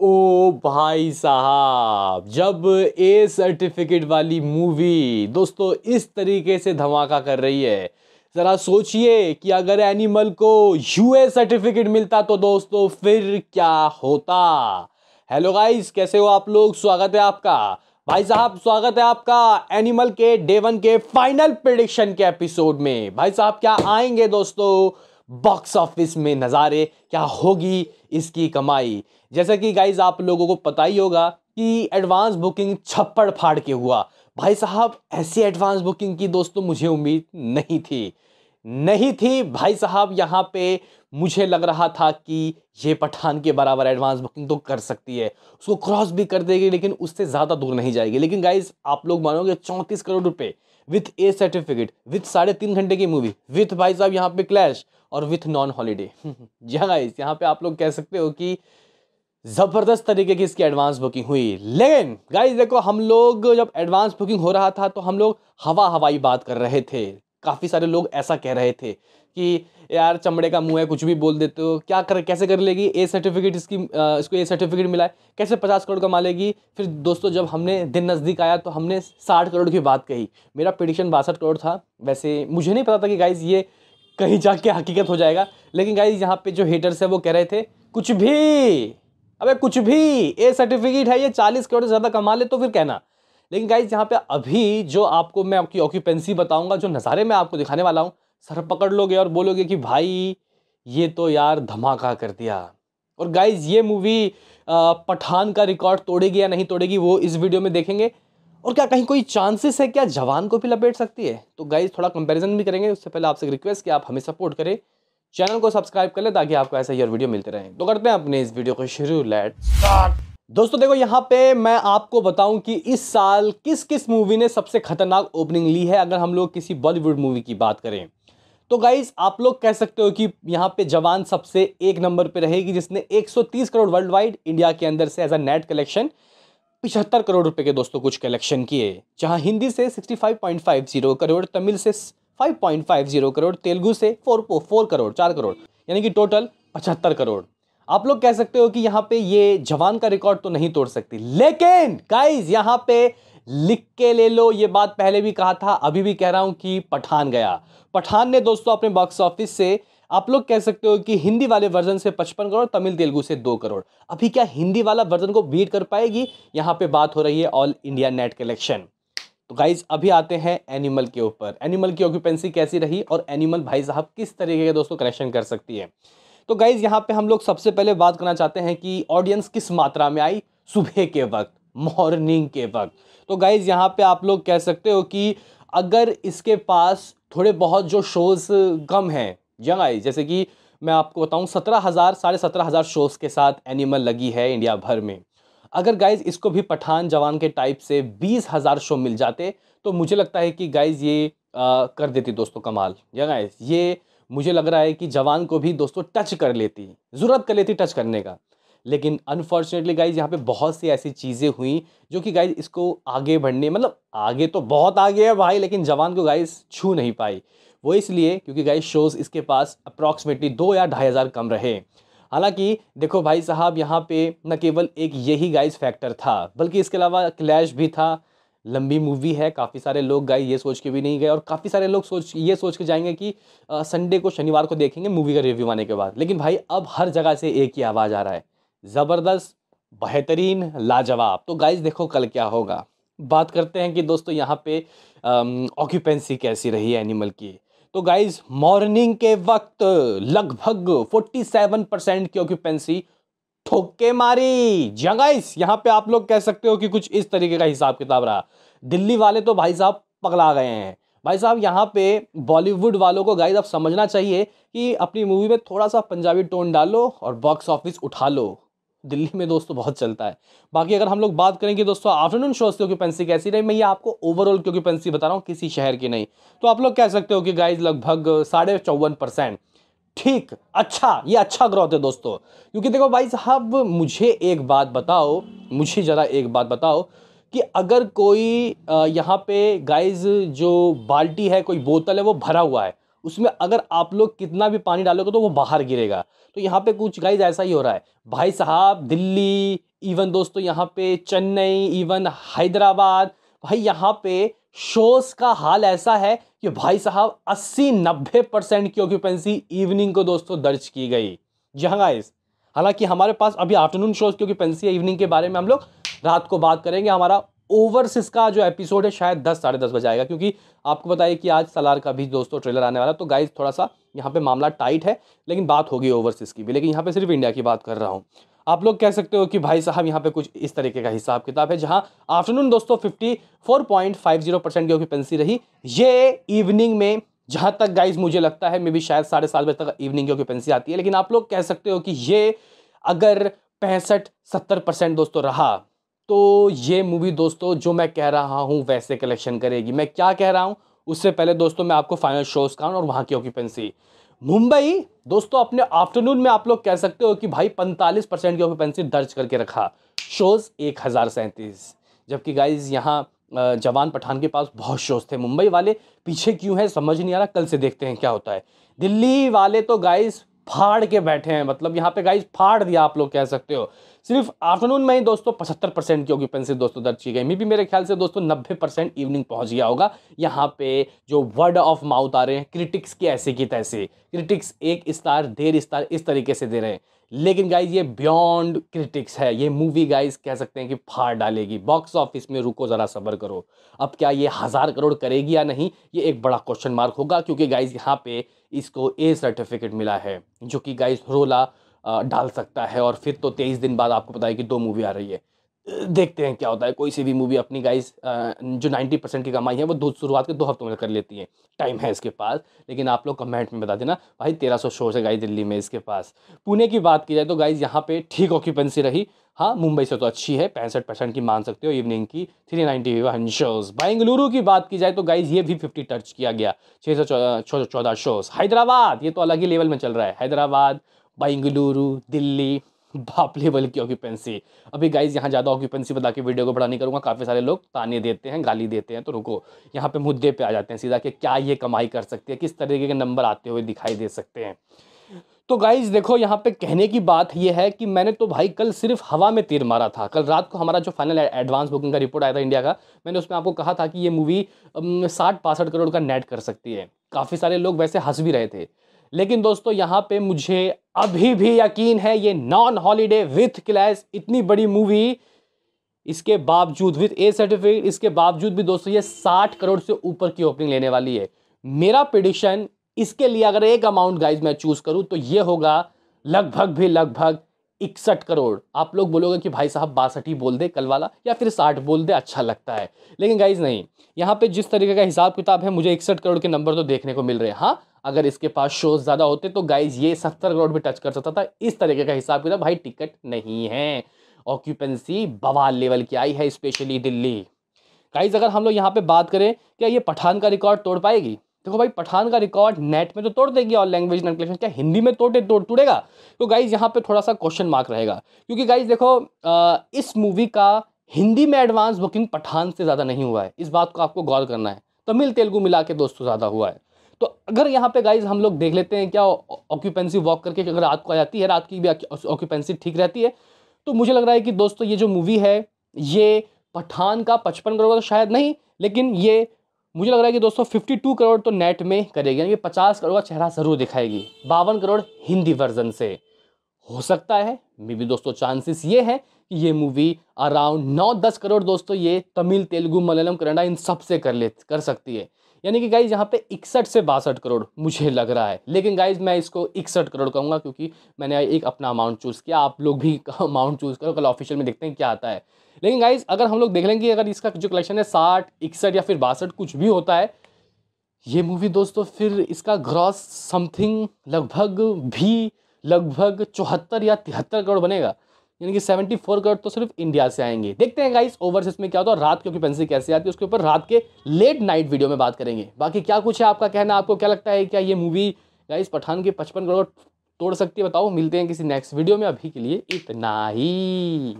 ओ भाई साहब जब ए सर्टिफिकेट वाली मूवी दोस्तों इस तरीके से धमाका कर रही है ज़रा सोचिए कि अगर एनिमल को यू ए सर्टिफिकेट मिलता तो दोस्तों फिर क्या होता हेलो गाइस कैसे हो आप लोग स्वागत है आपका भाई साहब स्वागत है आपका एनिमल के डे वन के फाइनल प्रिडिक्शन के एपिसोड में भाई साहब क्या आएंगे दोस्तों बॉक्स ऑफिस में नज़ारे क्या होगी इसकी कमाई जैसा कि गाइज आप लोगों को पता ही होगा कि एडवांस बुकिंग छप्पड़ फाड़ के हुआ भाई साहब ऐसी एडवांस बुकिंग की दोस्तों तो मुझे उम्मीद नहीं थी नहीं थी भाई साहब यहाँ पे मुझे लग रहा था कि ये पठान के बराबर एडवांस बुकिंग तो कर सकती है उसको क्रॉस भी कर देगी लेकिन उससे ज़्यादा दूर नहीं जाएगी लेकिन गाइज आप लोग मानोगे चौंतीस करोड़ रुपये विथ ए सर्टिफिकेट विथ साढ़े तीन घंटे की मूवी विथ भाई साहब यहाँ पे क्लैश और विथ नॉन हॉलीडे जी हाँ गाइस यहाँ पे आप लोग कह सकते हो कि ज़बरदस्त तरीके की इसकी एडवांस बुकिंग हुई लेकिन गाइस देखो हम लोग जब एडवांस बुकिंग हो रहा था तो हम लोग हवा हवाई बात कर रहे थे काफ़ी सारे लोग ऐसा कह रहे थे कि यार चमड़े का मुंह है कुछ भी बोल देते हो क्या कर कैसे कर लेगी ए सर्टिफिकेट इसकी आ, इसको ए सर्टिफिकेट मिला है कैसे पचास करोड़ कमा लेगी फिर दोस्तों जब हमने दिन नज़दीक आया तो हमने साठ करोड़ की बात कही मेरा प्रडिक्शन बासठ करोड़ था वैसे मुझे नहीं पता था कि गाइज़ ये कहीं जाके हकीकत हो जाएगा लेकिन गाइज यहाँ पे जो हेटर्स है वो कह रहे थे कुछ भी अबे कुछ भी ए सर्टिफिकेट है ये चालीस करोड़ से ज़्यादा कमा ले तो फिर कहना लेकिन गाइज यहाँ पे अभी जो आपको मैं आपकी ऑक्यूपेंसी बताऊंगा जो नज़ारे मैं आपको दिखाने वाला हूँ सर पकड़ लोगे और बोलोगे कि भाई ये तो यार धमाका कर दिया और गाइज ये मूवी पठान का रिकॉर्ड तोड़ेगी या नहीं तोड़ेगी वो इस वीडियो में देखेंगे और क्या कहीं कोई चांसेस है क्या जवान को भी लपेट सकती है तो गाइज थोड़ा कंपेरिजन भी करेंगे उससे पहले आपसे रिक्वेस्ट कि आप हमें सपोर्ट करें चैनल को सब्सक्राइब कर लें ताकि आपको ऐसा ही और वीडियो मिलते रहें तो करते हैं अपने इस वीडियो को शुरू लेट स्टार्ट दोस्तों देखो यहाँ पे मैं आपको बताऊं कि इस साल किस किस मूवी ने सबसे खतरनाक ओपनिंग ली है अगर हम लोग किसी बॉलीवुड मूवी की बात करें तो गाइज आप लोग कह सकते हो कि यहाँ पे जवान सबसे एक नंबर पे रहेगी जिसने 130 करोड़ वर्ल्ड वाइड इंडिया के अंदर से एज अ नेट कलेक्शन पिछहत्तर करोड़ रुपए के दोस्तों कुछ कलेक्शन किए जहाँ हिंदी से 65.50 करोड़ तमिल से 5.50 करोड़ तेलुगू से 4.4 करोड़ चार करोड़ यानी कि टोटल पचहत्तर करोड़ आप लोग कह सकते हो कि यहां पे ये जवान का रिकॉर्ड तो नहीं तोड़ सकती लेकिन गाइज यहां पे लिख के ले लो ये बात पहले भी कहा था अभी भी कह रहा हूं कि पठान गया पठान ने दोस्तों अपने बॉक्स ऑफिस से आप लोग कह सकते हो कि हिंदी वाले वर्जन से 55 करोड़ तमिल तेलुगु से 2 करोड़ अभी क्या हिंदी वाला वर्जन को बीट कर पाएगी यहाँ पे बात हो रही है ऑल इंडिया नेट कलेक्शन तो गाइज अभी आते हैं एनिमल के ऊपर एनिमल की ऑक्यूपेंसी कैसी रही और एनिमल भाई साहब किस तरीके के दोस्तों कलेक्शन कर सकती है तो गाइज़ यहाँ पे हम लोग सबसे पहले बात करना चाहते हैं कि ऑडियंस किस मात्रा में आई सुबह के वक्त मॉर्निंग के वक्त तो गाइज़ यहाँ पे आप लोग कह सकते हो कि अगर इसके पास थोड़े बहुत जो शोज़ कम हैं आई जैसे कि मैं आपको बताऊँ सत्रह हज़ार साढ़े सत्रह हज़ार शोज़ के साथ एनिमल लगी है इंडिया भर में अगर गाइज़ इसको भी पठान जवान के टाइप से बीस हज़ार शो मिल जाते तो मुझे लगता है कि गाइज़ ये आ, कर देती दोस्तों कमाल या गाइज़ ये मुझे लग रहा है कि जवान को भी दोस्तों टच कर लेती ज़रूरत कर लेती टच करने का लेकिन अनफॉर्चुनेटली गाइज यहाँ पे बहुत सी ऐसी चीज़ें हुई जो कि गाइज इसको आगे बढ़ने मतलब आगे तो बहुत आगे है भाई लेकिन जवान को गाइज छू नहीं पाई वो इसलिए क्योंकि गाइज शोज़ इसके पास अप्रॉक्सीमेटली दो या ढाई हज़ार कम रहे हालांकि देखो भाई साहब यहाँ पे न केवल एक यही गाइज़ फैक्टर था बल्कि इसके अलावा क्लैश भी था लंबी मूवी है काफ़ी सारे लोग गए ये सोच के भी नहीं गए और काफ़ी सारे लोग सोच ये सोच के जाएंगे कि संडे को शनिवार को देखेंगे मूवी का रिव्यू आने के बाद लेकिन भाई अब हर जगह से एक ही आवाज़ आ रहा है ज़बरदस्त बेहतरीन लाजवाब तो गाइज देखो कल क्या होगा बात करते हैं कि दोस्तों यहाँ पे ऑक्यूपेंसी कैसी रही है एनिमल की तो गाइज मॉर्निंग के वक्त लगभग 47 परसेंट की ऑक्यूपेंसी थोके मारी जगाइस यहाँ पे आप लोग कह सकते हो कि कुछ इस तरीके का हिसाब किताब रहा दिल्ली वाले तो भाई साहब पगला गए हैं भाई साहब यहाँ पे बॉलीवुड वालों को गाइज आप समझना चाहिए कि अपनी मूवी में थोड़ा सा पंजाबी टोन डालो और बॉक्स ऑफिस उठा लो दिल्ली में दोस्तों बहुत चलता है बाकी अगर हम लोग बात करेंगे दोस्तों आफ्टरनून शोज की ऑक्यूपेंसी कैसी रही मैं ये आपको ओवरऑल की ऑक्यूपेंसी बता रहा हूँ किसी शहर की नहीं तो आप लोग कह सकते हो कि गाइज लगभग साढ़े चौवन परसेंट ठीक अच्छा ये अच्छा ग्रोथ है दोस्तों क्योंकि देखो भाई साहब मुझे एक बात बताओ मुझे ज़रा एक बात बताओ कि अगर कोई यहाँ पे गाइज जो बाल्टी है कोई बोतल है वो भरा हुआ है उसमें अगर आप लोग कितना भी पानी डालोगे तो वो बाहर गिरेगा तो यहाँ पे कुछ गाइज ऐसा ही हो रहा है भाई साहब दिल्ली इवन दोस्तों यहाँ पे चेन्नई इवन हैदराबाद भाई यहाँ पे शोज़ का हाल ऐसा है कि भाई साहब 80-90 परसेंट की ऑक्यूपेंसी इवनिंग को दोस्तों दर्ज की गई जहाँ इस हालांकि हमारे पास अभी आफ्टरनून शोज़ की ऑक्यूपेंसी है इवनिंग के बारे में हम लोग रात को बात करेंगे हमारा ओवरसिस का जो एपिसोड है शायद दस साढ़े दस बजे आएगा क्योंकि आपको बताइए कि आज सलार का भी दोस्तों ट्रेलर आने वाला तो गाइज थोड़ा सा यहाँ पे मामला टाइट है लेकिन बात होगी ओवरसिस की भी लेकिन यहाँ पे सिर्फ इंडिया की बात कर रहा हूँ आप लोग कह सकते हो कि भाई साहब यहाँ पे कुछ इस तरीके का हिसाब किताब है जहाँ आफ्टरनून दोस्तों fifty four point five zero percent की ऑक्यूपेंसी रही ये इवनिंग में जहाँ तक गाइज मुझे लगता है मे भी शायद साढ़े सात बजे तक इवनिंग की ऑक्यूपेंसी आती है लेकिन आप लोग कह सकते हो कि ये अगर पैंसठ सत्तर परसेंट दोस्तों रहा तो ये मूवी दोस्तों जो मैं कह रहा हूँ वैसे कलेक्शन करेगी मैं क्या कह रहा हूँ उससे पहले दोस्तों मैं आपको फाइनल शोज़ का और वहाँ की ऑक्यूपेंसी मुंबई दोस्तों अपने आफ्टरनून में आप लोग कह सकते हो कि भाई 45 परसेंट की ऑक्यूपेंसी दर्ज करके रखा शोज़ एक हज़ार सैंतीस जबकि गाइज यहाँ जवान पठान के पास बहुत शोज़ थे मुंबई वाले पीछे क्यों है समझ नहीं आ रहा कल से देखते हैं क्या होता है दिल्ली वाले तो गाइज फाड़ के बैठे हैं मतलब यहाँ पे गाइज फाड़ दिया आप लोग कह सकते हो सिर्फ आफ्टरनून में ही दोस्तों पचहत्तर परसेंट की ऑक्यूपेंसी दोस्तों दर्ज की गई मे भी मेरे ख्याल से दोस्तों नब्बे परसेंट इवनिंग पहुंच गया होगा यहाँ पे जो वर्ड ऑफ माउथ आ रहे हैं क्रिटिक्स की ऐसे की तैसे क्रिटिक्स एक स्टार डेढ़ स्टार इस तरीके से दे रहे हैं लेकिन गाइज ये बियॉन्ड क्रिटिक्स है ये मूवी गाइज कह सकते हैं कि फाड़ डालेगी बॉक्स ऑफिस में रुको ज़रा सब्र करो अब क्या ये हज़ार करोड़ करेगी या नहीं ये एक बड़ा क्वेश्चन मार्क होगा क्योंकि गाइज यहाँ पे इसको ए सर्टिफिकेट मिला है जो कि गाइज रोला डाल सकता है और फिर तो तेईस दिन बाद आपको पता है कि दो मूवी आ रही है देखते हैं क्या होता है कोई सी भी मूवी अपनी गाइस जो नाइन्टी परसेंट की कमाई है वो दो शुरुआत के दो हफ्तों में कर लेती है टाइम है इसके पास लेकिन आप लोग कमेंट में बता देना भाई तेरह सौ शोज है गाइस दिल्ली में इसके पास पुणे की बात की जाए तो गाइस यहाँ पे ठीक ऑक्यूपेंसी रही हाँ मुंबई से तो अच्छी है पैंसठ परसेंट की मान सकते हो इवनिंग की three ninety one shows Bengaluru की बात की जाए तो गाइज ये भी फिफ्टी टच किया गया छः सौ चौदह शोज हैदराबाद ये तो अलग ही लेवल में चल रहा है हैदराबाद बेंगलुरु दिल्ली बाप लेवल की ऑक्यूपेंसी अभी गाइज यहाँ ज़्यादा ऑक्यूपेंसी बता के वीडियो को बड़ा नहीं करूँगा काफ़ी सारे लोग ताने देते हैं गाली देते हैं तो रुको यहाँ पे मुद्दे पे आ जाते हैं सीधा कि क्या ये कमाई कर सकती है किस तरीके के नंबर आते हुए दिखाई दे सकते हैं तो गाइज देखो यहाँ पे कहने की बात यह है कि मैंने तो भाई कल सिर्फ हवा में तीर मारा था कल रात को हमारा जो फाइनल एडवांस बुकिंग का रिपोर्ट आया था इंडिया का मैंने उसमें आपको कहा था कि ये मूवी साठ पासठ करोड़ का नेट कर सकती है काफ़ी सारे लोग वैसे हंस भी रहे थे लेकिन दोस्तों यहाँ पे मुझे अभी भी यकीन है ये नॉन हॉलीडे विथ क्लैश इतनी बड़ी मूवी इसके बावजूद विथ ए सर्टिफिकेट इसके बावजूद भी दोस्तों ये साठ करोड़ से ऊपर की ओपनिंग लेने वाली है मेरा प्रिडिक्शन इसके लिए अगर एक अमाउंट गाइज मैं चूज़ करूँ तो ये होगा लगभग भी लगभग इकसठ करोड़ आप लोग बोलोगे कि भाई साहब बासठ ही बोल दे कल वाला या फिर साठ बोल दे अच्छा लगता है लेकिन गाइज नहीं यहाँ पे जिस तरीके का हिसाब किताब है मुझे इकसठ करोड़ के नंबर तो देखने को मिल रहे हैं हाँ अगर इसके पास शोज ज़्यादा होते तो गाइज ये सत्तर करोड़ भी टच कर सकता था इस तरीके का हिसाब किताब भाई टिकट नहीं है ऑक्यूपेंसी बवाल लेवल की आई है स्पेशली दिल्ली गाइज अगर हम लोग यहाँ पे बात करें क्या ये पठान का रिकॉर्ड तोड़ पाएगी देखो भाई पठान का रिकॉर्ड नेट में तो तोड़ देगी और लैंग्वेज नॉन क्या हिंदी में तोड़े तोड़ टूटेगा तो गाइज यहाँ पे थोड़ा सा क्वेश्चन मार्क रहेगा क्योंकि गाइज देखो आ, इस मूवी का हिंदी में एडवांस बुकिंग पठान से ज़्यादा नहीं हुआ है इस बात को आपको गौर करना है तमिल तेलुगू मिला के दोस्तों ज़्यादा हुआ है तो अगर यहाँ पे गाइज हम लोग देख लेते हैं क्या ऑक्यूपेंसी वॉक करके अगर रात को आ जाती है रात की भी ऑक्यूपेंसी ठीक रहती है तो मुझे लग रहा है कि दोस्तों ये जो मूवी है ये पठान का पचपन करोड़ का शायद नहीं लेकिन ये मुझे लग रहा है कि दोस्तों टू करोड़ तो नेट में करेगी यानी पचास करोड़ का चेहरा ज़रूर दिखाएगी बावन करोड़ हिंदी वर्जन से हो सकता है मे भी दोस्तों चांसेस ये हैं कि ये मूवी अराउंड नौ दस करोड़ दोस्तों ये तमिल तेलुगु मलयालम कन्नडा इन सब से कर ले कर सकती है यानी कि गाइज यहाँ पे इकसठ से बासठ करोड़ मुझे लग रहा है लेकिन गाइज मैं इसको इकसठ करोड़ कहूँगा क्योंकि मैंने एक अपना अमाउंट चूज़ किया आप लोग भी अमाउंट चूज़ करो कल ऑफिशियल में देखते हैं क्या आता है लेकिन गाइज अगर हम लोग देख लेंगे अगर इसका जो कलेक्शन है साठ इकसठ या फिर बासठ कुछ भी होता है ये मूवी दोस्तों फिर इसका ग्रॉस समथिंग लगभग भी लगभग चौहत्तर या तिहत्तर करोड़ बनेगा यानी कि सेवेंटी फोर करोड़ तो सिर्फ इंडिया से आएंगे देखते हैं गाइस ओवरसीज में क्या होता है रात की ऑक्यूपेंसी कैसे आती है उसके ऊपर रात के लेट नाइट वीडियो में बात करेंगे बाकी क्या कुछ है आपका कहना आपको क्या लगता है क्या ये मूवी गाइस पठान के पचपन करोड़ तोड़ सकती है बताओ मिलते हैं किसी नेक्स्ट वीडियो में अभी के लिए इतना ही